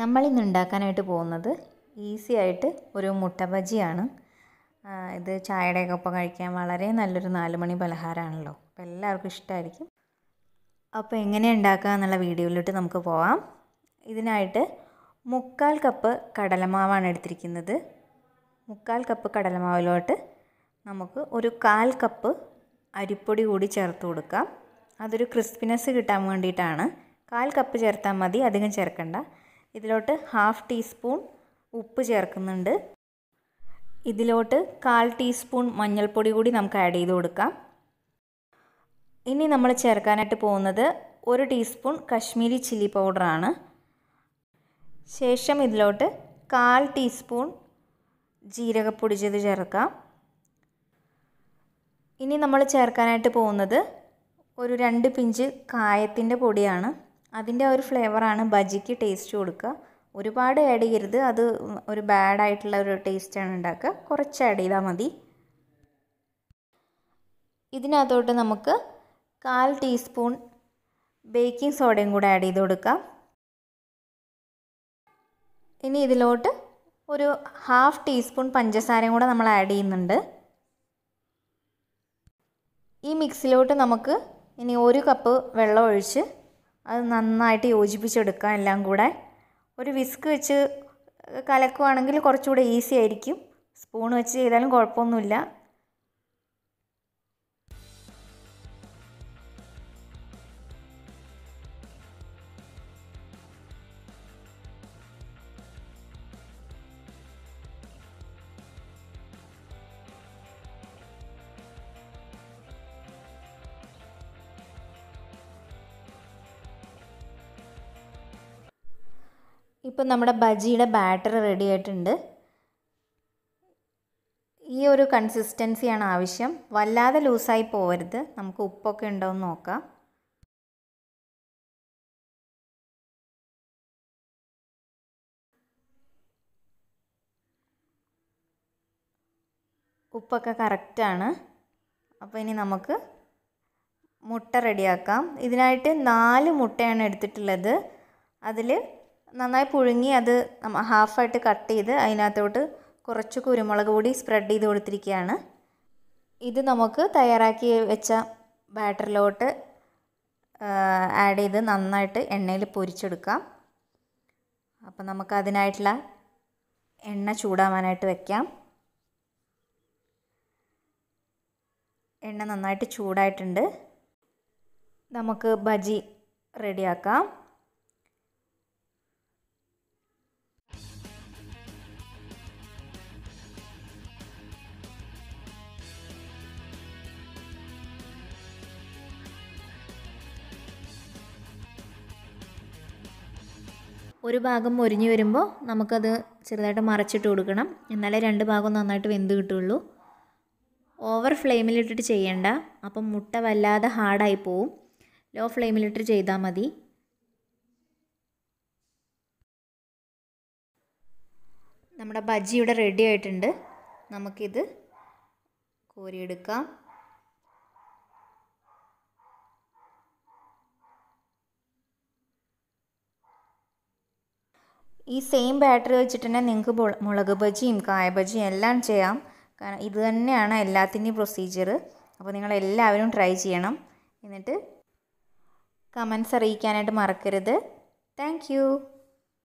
നമ്മളിന്ന് ഉണ്ടാക്കാനായിട്ട് പോകുന്നത് ഈസി ആയിട്ട് ഒരു മുട്ട ബജിയാണ് ഇത് ചായയുടെയൊക്കെ ഒപ്പം കഴിക്കാൻ വളരെ നല്ലൊരു നാലുമണി പലഹാരമാണല്ലോ അപ്പം എല്ലാവർക്കും ഇഷ്ടമായിരിക്കും അപ്പോൾ എങ്ങനെ ഉണ്ടാക്കുക എന്നുള്ള വീഡിയോയിലോട്ട് നമുക്ക് പോവാം ഇതിനായിട്ട് മുക്കാൽ കപ്പ് കടലമാവാണ് എടുത്തിരിക്കുന്നത് മുക്കാൽ കപ്പ് കടലമാവിലോട്ട് നമുക്ക് ഒരു കാൽ കപ്പ് അരിപ്പൊടി കൂടി ചേർത്ത് കൊടുക്കാം അതൊരു ക്രിസ്പിനെസ് കിട്ടാൻ വേണ്ടിയിട്ടാണ് കാൽ കപ്പ് ചേർത്താൽ മതി അധികം ചേർക്കണ്ട ഇതിലോട്ട് ഹാഫ് ടീസ്പൂൺ ഉപ്പ് ചേർക്കുന്നുണ്ട് ഇതിലോട്ട് കാൽ ടീസ്പൂൺ മഞ്ഞൾപ്പൊടി കൂടി നമുക്ക് ആഡ് ചെയ്ത് കൊടുക്കാം ഇനി നമ്മൾ ചേർക്കാനായിട്ട് പോകുന്നത് ഒരു ടീസ്പൂൺ കശ്മീരി ചില്ലി പൗഡറാണ് ശേഷം ഇതിലോട്ട് കാൽ ടീസ്പൂൺ ജീരകപ്പൊടി ചെയ്ത് ചേർക്കാം ഇനി നമ്മൾ ചേർക്കാനായിട്ട് പോകുന്നത് ഒരു രണ്ട് പിഞ്ച് കായത്തിൻ്റെ പൊടിയാണ് അതിൻ്റെ ഒരു ഫ്ലേവറാണ് ബജിക്ക് ടേസ്റ്റ് കൊടുക്കുക ഒരുപാട് ആഡ് ചെയ്യരുത് അത് ഒരു ബാഡായിട്ടുള്ള ഒരു ടേസ്റ്റാണ് ഉണ്ടാക്കുക കുറച്ച് ആഡ് ചെയ്താൽ മതി ഇതിനകത്തോട്ട് നമുക്ക് കാൽ ടീസ്പൂൺ ബേക്കിംഗ് സോഡയും കൂടെ ആഡ് ചെയ്ത് കൊടുക്കാം ഇനി ഇതിലോട്ട് ഒരു ഹാഫ് ടീസ്പൂൺ പഞ്ചസാരയും കൂടെ നമ്മൾ ആഡ് ചെയ്യുന്നുണ്ട് ഈ മിക്സിലോട്ട് നമുക്ക് ഇനി ഒരു കപ്പ് വെള്ളം ഒഴിച്ച് അത് നന്നായിട്ട് യോജിപ്പിച്ചെടുക്കുക എല്ലാം കൂടെ ഒരു വിസ്ക് വെച്ച് കലക്കുകയാണെങ്കിൽ കുറച്ചുകൂടെ ഈസി ആയിരിക്കും സ്പൂൺ വെച്ച് ചെയ്താലും കുഴപ്പമൊന്നുമില്ല ഇപ്പം നമ്മുടെ ബജിയുടെ ബാറ്റർ റെഡി ആയിട്ടുണ്ട് ഈ ഒരു കൺസിസ്റ്റൻസിയാണ് ആവശ്യം വല്ലാതെ ലൂസായി പോവരുത് നമുക്ക് ഉപ്പൊക്കെ ഉണ്ടോ എന്ന് നോക്കാം ഉപ്പൊക്കെ കറക്റ്റാണ് അപ്പോൾ ഇനി നമുക്ക് മുട്ട റെഡിയാക്കാം ഇതിനായിട്ട് നാല് മുട്ടയാണ് എടുത്തിട്ടുള്ളത് അതിൽ നന്നായി പുഴുങ്ങി അത് ഹാഫായിട്ട് കട്ട് ചെയ്ത് അതിനകത്തോട്ട് കുറച്ച് കുരുമുളക് പൊടി സ്പ്രെഡ് ചെയ്ത് കൊടുത്തിരിക്കുകയാണ് ഇത് നമുക്ക് തയ്യാറാക്കി വെച്ച ബാറ്ററിലോട്ട് ആഡ് ചെയ്ത് നന്നായിട്ട് എണ്ണയിൽ പൊരിച്ചെടുക്കാം അപ്പോൾ നമുക്ക് അതിനായിട്ടുള്ള എണ്ണ ചൂടാവാനായിട്ട് വെക്കാം എണ്ണ നന്നായിട്ട് ചൂടായിട്ടുണ്ട് നമുക്ക് ബജി റെഡിയാക്കാം ഒരു ഭാഗം മുരിഞ്ഞു വരുമ്പോൾ നമുക്കത് ചെറുതായിട്ട് മറച്ചിട്ട് കൊടുക്കണം എന്നാലേ രണ്ട് ഭാഗം നന്നായിട്ട് വെന്ത് കിട്ടുള്ളൂ ഓവർ ഫ്ലെയിമിലിട്ടിട്ട് ചെയ്യണ്ട അപ്പം മുട്ട വല്ലാതെ ഹാർഡായി പോവും ലോ ഫ്ലെയിമിലിട്ട് ചെയ്താൽ മതി നമ്മുടെ ബജ്ജി ഇവിടെ റെഡി ആയിട്ടുണ്ട് നമുക്കിത് കോരിയെടുക്കാം ഈ സെയിം ബാറ്ററി വെച്ചിട്ട് തന്നെ നിങ്ങൾക്ക് മുളക് ബജിയും കായ ബജിയും എല്ലാം ചെയ്യാം കാരണം ഇത് തന്നെയാണ് എല്ലാത്തിൻ്റെയും പ്രൊസീജിയർ അപ്പോൾ നിങ്ങൾ എല്ലാവരും ട്രൈ ചെയ്യണം എന്നിട്ട് കമൻസ് അറിയിക്കാനായിട്ട് മറക്കരുത് താങ്ക്